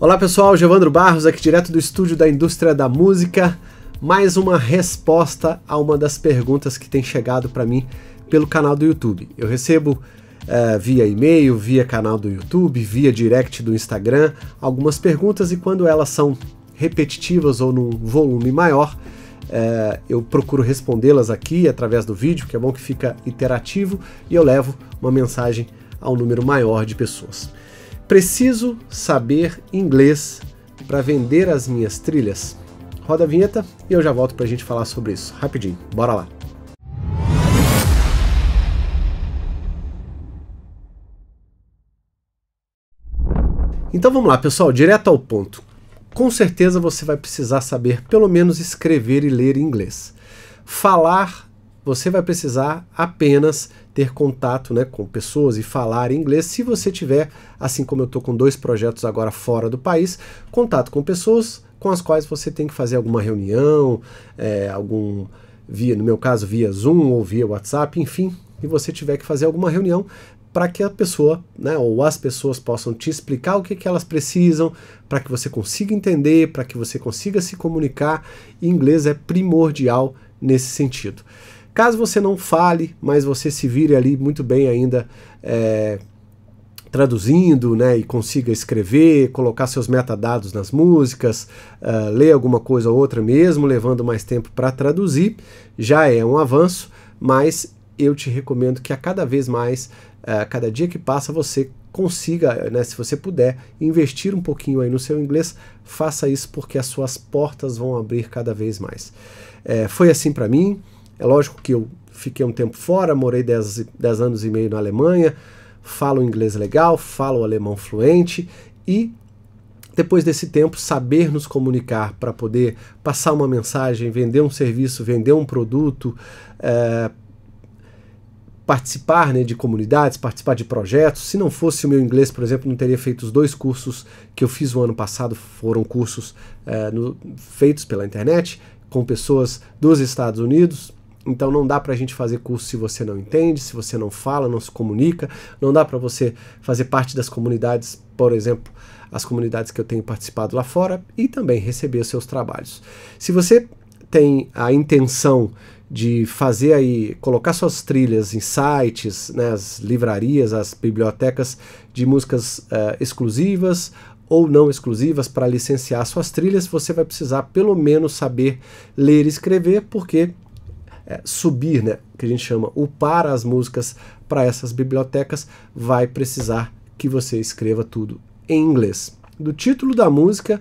Olá pessoal, Giovandro Barros aqui direto do estúdio da indústria da música. Mais uma resposta a uma das perguntas que tem chegado para mim pelo canal do YouTube. Eu recebo uh, via e-mail, via canal do YouTube, via direct do Instagram algumas perguntas e quando elas são repetitivas ou num volume maior, uh, eu procuro respondê-las aqui através do vídeo, que é bom que fica interativo e eu levo uma mensagem ao número maior de pessoas. Preciso saber inglês para vender as minhas trilhas? Roda a vinheta e eu já volto para a gente falar sobre isso. Rapidinho, bora lá! Então vamos lá, pessoal, direto ao ponto. Com certeza você vai precisar saber pelo menos escrever e ler inglês. Falar, você vai precisar apenas ter contato né, com pessoas e falar inglês se você tiver, assim como eu estou com dois projetos agora fora do país, contato com pessoas com as quais você tem que fazer alguma reunião, é, algum via, no meu caso, via Zoom ou via WhatsApp, enfim, e você tiver que fazer alguma reunião para que a pessoa, né, ou as pessoas possam te explicar o que, que elas precisam, para que você consiga entender, para que você consiga se comunicar. E inglês é primordial nesse sentido. Caso você não fale, mas você se vire ali muito bem ainda é, traduzindo, né, e consiga escrever, colocar seus metadados nas músicas, uh, ler alguma coisa ou outra mesmo, levando mais tempo para traduzir, já é um avanço, mas eu te recomendo que a cada vez mais, é, a uh, cada dia que passa, você consiga, né, se você puder, investir um pouquinho aí no seu inglês, faça isso porque as suas portas vão abrir cada vez mais. É, foi assim para mim. É lógico que eu fiquei um tempo fora, morei 10 anos e meio na Alemanha, falo inglês legal, falo alemão fluente e depois desse tempo, saber nos comunicar para poder passar uma mensagem, vender um serviço, vender um produto, é, participar né, de comunidades, participar de projetos. Se não fosse o meu inglês, por exemplo, não teria feito os dois cursos que eu fiz o ano passado, foram cursos é, no, feitos pela internet com pessoas dos Estados Unidos, então não dá para a gente fazer curso se você não entende, se você não fala, não se comunica, não dá para você fazer parte das comunidades, por exemplo, as comunidades que eu tenho participado lá fora e também receber os seus trabalhos. Se você tem a intenção de fazer aí, colocar suas trilhas em sites, né, as livrarias, as bibliotecas de músicas uh, exclusivas ou não exclusivas para licenciar suas trilhas, você vai precisar pelo menos saber ler e escrever, porque é, subir, né, que a gente chama upar as músicas para essas bibliotecas, vai precisar que você escreva tudo em inglês. Do título da música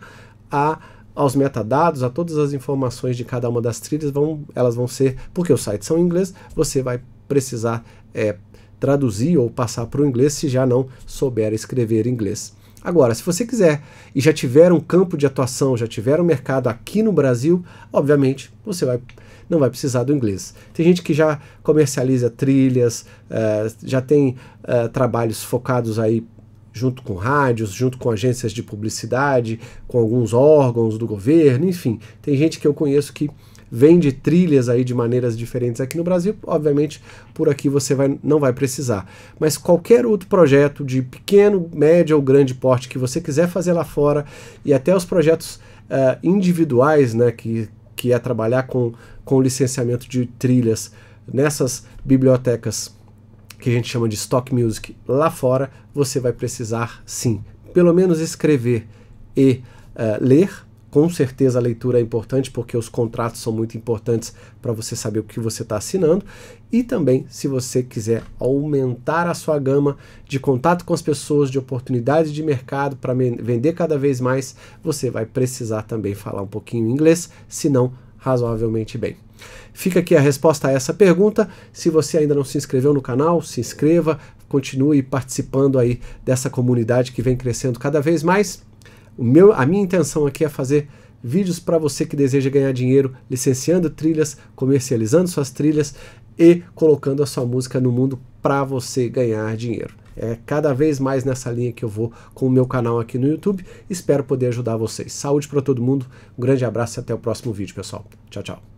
a aos metadados, a todas as informações de cada uma das trilhas, vão, elas vão ser, porque os sites são em inglês, você vai precisar é, traduzir ou passar para o inglês se já não souber escrever inglês. Agora, se você quiser e já tiver um campo de atuação, já tiver um mercado aqui no Brasil, obviamente você vai, não vai precisar do inglês. Tem gente que já comercializa trilhas, uh, já tem uh, trabalhos focados aí junto com rádios, junto com agências de publicidade, com alguns órgãos do governo, enfim. Tem gente que eu conheço que vende trilhas aí de maneiras diferentes aqui no Brasil, obviamente por aqui você vai, não vai precisar. Mas qualquer outro projeto de pequeno, médio ou grande porte que você quiser fazer lá fora e até os projetos uh, individuais, né, que, que é trabalhar com, com licenciamento de trilhas nessas bibliotecas que a gente chama de stock music lá fora, você vai precisar sim, pelo menos escrever e uh, ler com certeza a leitura é importante porque os contratos são muito importantes para você saber o que você está assinando. E também, se você quiser aumentar a sua gama de contato com as pessoas, de oportunidades de mercado para vender cada vez mais, você vai precisar também falar um pouquinho inglês, se não, razoavelmente bem. Fica aqui a resposta a essa pergunta. Se você ainda não se inscreveu no canal, se inscreva, continue participando aí dessa comunidade que vem crescendo cada vez mais. O meu, a minha intenção aqui é fazer vídeos para você que deseja ganhar dinheiro licenciando trilhas, comercializando suas trilhas e colocando a sua música no mundo para você ganhar dinheiro. É cada vez mais nessa linha que eu vou com o meu canal aqui no YouTube. Espero poder ajudar vocês. Saúde para todo mundo, um grande abraço e até o próximo vídeo, pessoal. Tchau, tchau.